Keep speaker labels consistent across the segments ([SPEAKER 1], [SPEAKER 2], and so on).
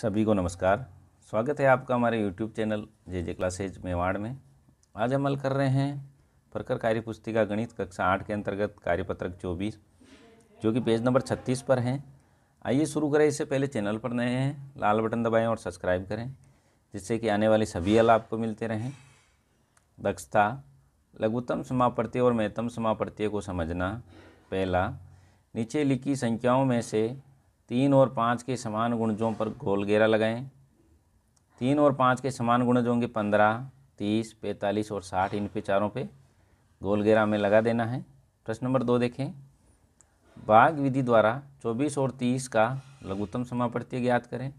[SPEAKER 1] सभी को नमस्कार स्वागत है आपका हमारे YouTube channel J J classes Mewar में आज हम हल कर रहे हैं प्रकर कार्य पुस्तिका गणित कक्षा आठ के अंतर्गत कार्यपत्रक चौबीस जो कि पेज नंबर छत्तीस पर हैं आइए शुरू करें इससे पहले चैनल पर नए हैं लाल बटन दबाएं और सब्सक्राइब करें जिससे कि आने वाले सभी हल आपको मिलते रहें दक्षता लघुतम समापर्त्य और महत्तम समापर्त्य को समझना पहला नीचे लिखी संख्याओं में से तीन और पाँच के समान गुणजों पर गोल घेरा लगाएं तीन और पाँच के समान गुणज होंगे पंद्रह तीस पैंतालीस और साठ इन पे चारों पे गोल घेरा में लगा देना है प्रश्न नंबर दो देखें बाघ विधि द्वारा चौबीस और तीस का लघुत्तम समाप्रत्य ज्ञात करें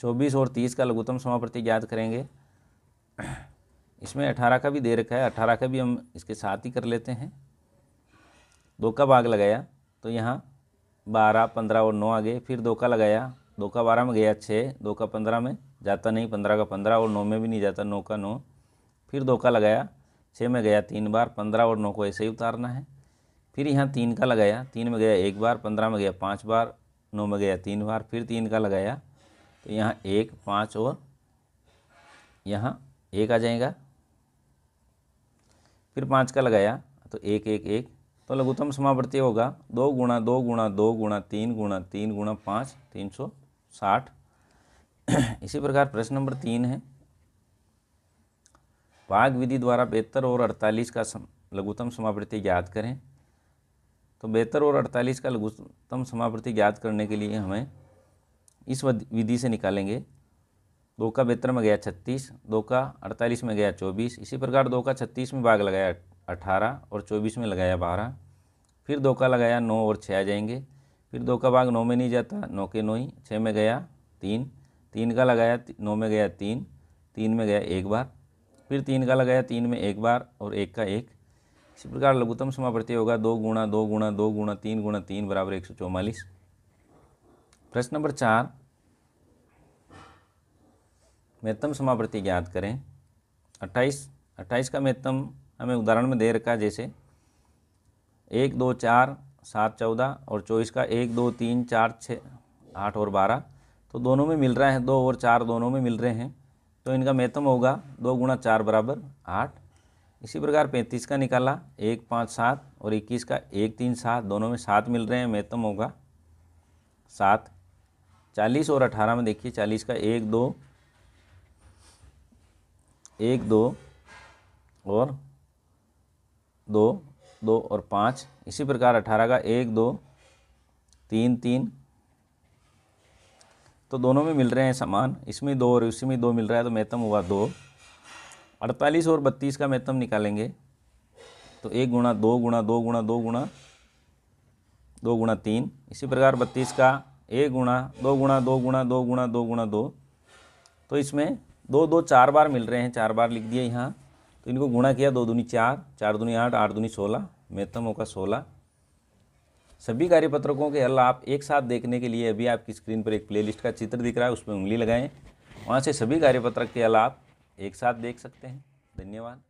[SPEAKER 1] चौबीस और तीस का लघुत्तम समाप्रत्य ज्ञात करेंगे इसमें अठारह का भी दे रखा है अठारह का भी हम इसके साथ ही कर लेते हैं दो का भाग लगाया तो यहाँ बारह पंद्रह और नौ आ गए फिर दो का लगाया दो का बारह में गया छः दो का पंद्रह में जाता नहीं पंद्रह का पंद्रह और नौ में भी नहीं जाता नौ का नौ फिर दो का लगाया छः में गया तीन बार पंद्रह और नौ को ऐसे ही उतारना है फिर यहाँ तीन का लगाया तीन में गया एक बार पंद्रह में गया पाँच बार नौ में गया तीन बार फिर तीन का लगाया तो यहाँ एक पाँच और यहाँ एक आ जाएगा फिर पाँच का लगाया तो एक एक एक तो लघुत्तम समावर्ती होगा दो गुणा दो गुणा दो गुणा तीन गुणा तीन गुणा पाँच तीन सौ साठ इसी प्रकार प्रश्न नंबर तीन है भाग विधि द्वारा बेहतर और अड़तालीस का सम, लघुतम समावृत्ति ज्ञात करें तो बेहतर और अड़तालीस का लघुतम समावृत्ति ज्ञात करने के लिए हमें इस विधि से निकालेंगे दो का बेहतर में गया छत्तीस दो का अड़तालीस में गया चौबीस इसी प्रकार दो का छत्तीस में भाग लगाया अठारह और चौबीस में लगाया बारह फिर दो का लगाया नौ और छः आ जाएंगे फिर दो का भाग नौ में नहीं जाता नौ के नौ ही छः में गया तीन तीन का लगाया नौ में गया तीन तीन में गया एक बार फिर तीन का लगाया तीन में एक बार और एक का एक इसी प्रकार लघुत्तम समाप्रति होगा दो गुणा दो गुणा दो गुणा तीन गुणा तीन बराबर एक सौ चौवालीस प्रश्न नंबर चार महत्तम समाप्रति ज्ञात करें अट्ठाईस अट्ठाईस का महत्तम हमें उदाहरण में दे रखा है जैसे एक दो चार सात चौदह और चौबीस का एक दो तीन चार छः आठ और बारह तो दोनों में मिल रहा है दो और चार दोनों में मिल रहे हैं तो इनका मेहतम होगा दो गुणा चार बराबर आठ इसी प्रकार पैंतीस का निकाला एक पाँच सात और इक्कीस का एक तीन सात दोनों में सात मिल रहे हैं मेहतम होगा सात चालीस और अठारह में देखिए चालीस का एक दो एक दो और दो दो और पाँच इसी प्रकार अठारह का एक दो तीन तीन तो दोनों में मिल रहे हैं समान इसमें दो और इसी में दो मिल रहा है तो मेहतम हुआ दो अड़तालीस और बत्तीस का मेहतम निकालेंगे तो एक गुणा दो गुणा दो गुणा दो गुणा दो गुणा तीन इसी प्रकार बत्तीस का एक गुणा दो गुणा दो गुणा दो गुणा दो गुणा दो तो इसमें दो दो चार बार मिल रहे हैं चार बार लिख दिए यहाँ इनको गुणा किया दो दूनी चार चार दूनी आठ आठ दूनी सोलह मेतम होगा सोलह सभी कार्यपत्रकों के हल आप एक साथ देखने के लिए अभी आपकी स्क्रीन पर एक प्लेलिस्ट का चित्र दिख रहा है उसमें उंगली लगाएं वहाँ से सभी कार्यपत्रक के हल आप एक साथ देख सकते हैं धन्यवाद